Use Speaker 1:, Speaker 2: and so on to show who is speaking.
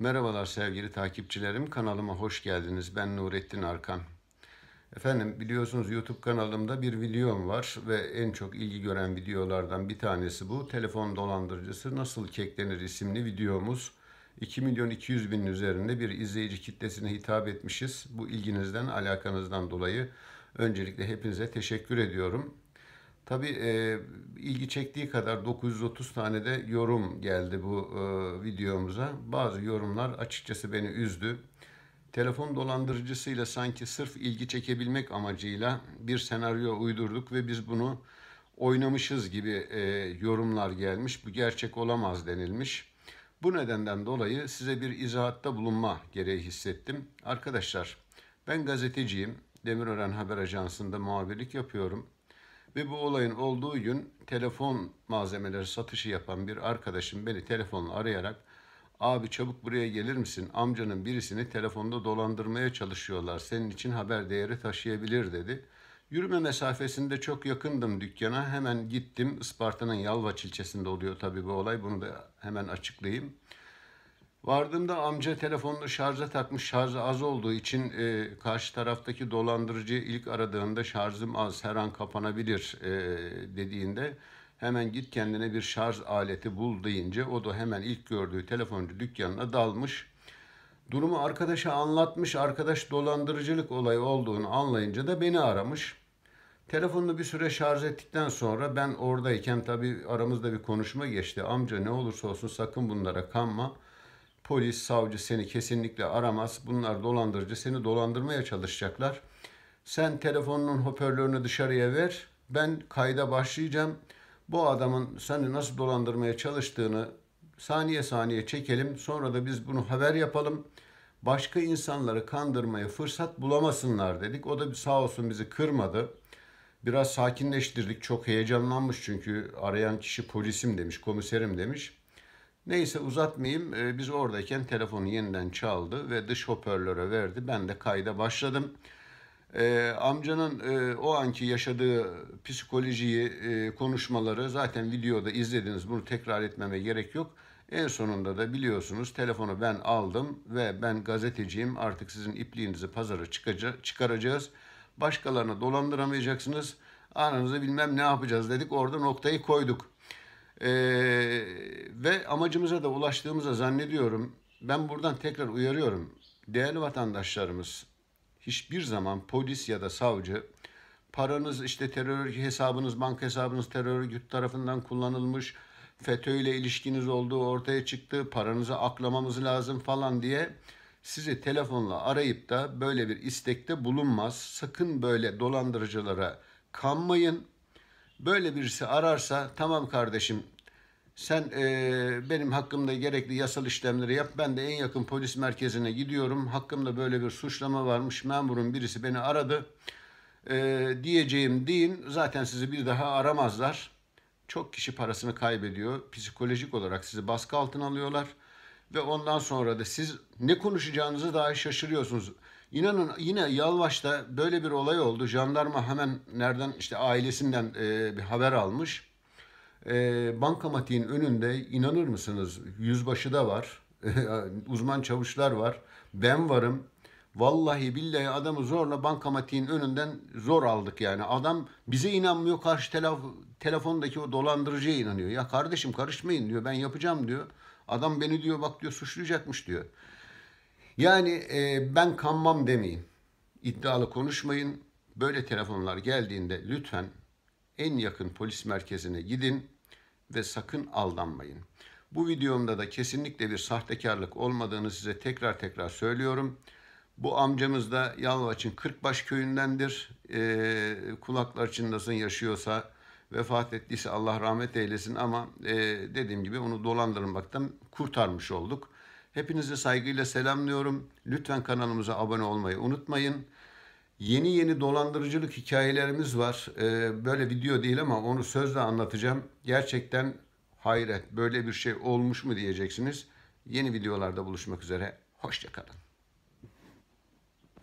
Speaker 1: Merhabalar sevgili takipçilerim. Kanalıma hoş geldiniz. Ben Nurettin Arkan. Efendim biliyorsunuz YouTube kanalımda bir videom var ve en çok ilgi gören videolardan bir tanesi bu. Telefon dolandırıcısı nasıl keklenir isimli videomuz. 2 milyon 200 binin üzerinde bir izleyici kitlesine hitap etmişiz. Bu ilginizden, alakanızdan dolayı öncelikle hepinize teşekkür ediyorum. Tabii e, ilgi çektiği kadar 930 tane de yorum geldi bu e, videomuza. Bazı yorumlar açıkçası beni üzdü. Telefon dolandırıcısıyla sanki sırf ilgi çekebilmek amacıyla bir senaryo uydurduk ve biz bunu oynamışız gibi e, yorumlar gelmiş. Bu gerçek olamaz denilmiş. Bu nedenden dolayı size bir izahatta bulunma gereği hissettim. Arkadaşlar ben gazeteciyim. Demirören Haber Ajansı'nda muhabirlik yapıyorum. Ve bu olayın olduğu gün telefon malzemeleri satışı yapan bir arkadaşım beni telefonla arayarak Abi çabuk buraya gelir misin? Amcanın birisini telefonda dolandırmaya çalışıyorlar. Senin için haber değeri taşıyabilir dedi. Yürüme mesafesinde çok yakındım dükkana. Hemen gittim. Isparta'nın Yalvaç ilçesinde oluyor tabii bu olay. Bunu da hemen açıklayayım. Vardığımda amca telefonunu şarja takmış şarjı az olduğu için e, karşı taraftaki dolandırıcı ilk aradığında şarjım az her an kapanabilir e, dediğinde hemen git kendine bir şarj aleti bul deyince o da hemen ilk gördüğü telefoncu dükkanına dalmış. Durumu arkadaşa anlatmış arkadaş dolandırıcılık olayı olduğunu anlayınca da beni aramış. Telefonunu bir süre şarj ettikten sonra ben oradayken tabii aramızda bir konuşma geçti. Amca ne olursa olsun sakın bunlara kanma.'' Polis, savcı seni kesinlikle aramaz. Bunlar dolandırıcı. Seni dolandırmaya çalışacaklar. Sen telefonunun hoparlörünü dışarıya ver. Ben kayda başlayacağım. Bu adamın seni nasıl dolandırmaya çalıştığını saniye saniye çekelim. Sonra da biz bunu haber yapalım. Başka insanları kandırmaya fırsat bulamasınlar dedik. O da sağ olsun bizi kırmadı. Biraz sakinleştirdik. Çok heyecanlanmış çünkü arayan kişi polisim demiş, komiserim demiş. Neyse uzatmayayım. E, biz oradayken telefonu yeniden çaldı ve dış hoparlöre verdi. Ben de kayda başladım. E, amcanın e, o anki yaşadığı psikolojiyi, e, konuşmaları zaten videoda izlediniz. Bunu tekrar etmeme gerek yok. En sonunda da biliyorsunuz telefonu ben aldım ve ben gazeteciyim. Artık sizin ipliğinizi pazara çıkaracağız. Başkalarına dolandıramayacaksınız. Aranızda bilmem ne yapacağız dedik. Orada noktayı koyduk. Ee, ve amacımıza da ulaştığımıza zannediyorum. Ben buradan tekrar uyarıyorum. Değerli vatandaşlarımız hiçbir zaman polis ya da savcı paranız işte terör hesabınız, banka hesabınız terör örgütü tarafından kullanılmış, FETÖ ile ilişkiniz olduğu ortaya çıktı, paranızı aklamamız lazım falan diye sizi telefonla arayıp da böyle bir istekte bulunmaz. Sakın böyle dolandırıcılara kanmayın. Böyle birisi ararsa tamam kardeşim sen e, benim hakkımda gerekli yasal işlemleri yap. Ben de en yakın polis merkezine gidiyorum. Hakkımda böyle bir suçlama varmış. Memurun birisi beni aradı. E, diyeceğim deyin. Zaten sizi bir daha aramazlar. Çok kişi parasını kaybediyor. Psikolojik olarak sizi baskı altına alıyorlar. Ve ondan sonra da siz ne konuşacağınızı dahi şaşırıyorsunuz. İnanın yine Yalvaç'ta böyle bir olay oldu. Jandarma hemen nereden işte ailesinden e, bir haber almış. E, bankamatiğin önünde inanır mısınız yüzbaşı da var. uzman çavuşlar var. Ben varım. Vallahi billahi adamı zorla bankamatiğin önünden zor aldık yani. Adam bize inanmıyor karşı telaf telefondaki o dolandırıcıya inanıyor. Ya kardeşim karışmayın diyor ben yapacağım diyor. Adam beni diyor bak diyor suçlayacakmış diyor. Yani e, ben kanmam demeyin. İddialı konuşmayın. Böyle telefonlar geldiğinde lütfen en yakın polis merkezine gidin ve sakın aldanmayın. Bu videomda da kesinlikle bir sahtekarlık olmadığını size tekrar tekrar söylüyorum. Bu amcamız da Yalvaç'ın Kırkbaş köyündendir. E, kulaklar çınlasın yaşıyorsa vefat ettiyse Allah rahmet eylesin ama e, dediğim gibi onu dolandırmaktan kurtarmış olduk. Hepinizi saygıyla selamlıyorum. Lütfen kanalımıza abone olmayı unutmayın. Yeni yeni dolandırıcılık hikayelerimiz var. Ee, böyle video değil ama onu sözle anlatacağım. Gerçekten hayret böyle bir şey olmuş mu diyeceksiniz. Yeni videolarda buluşmak üzere. Hoşçakalın.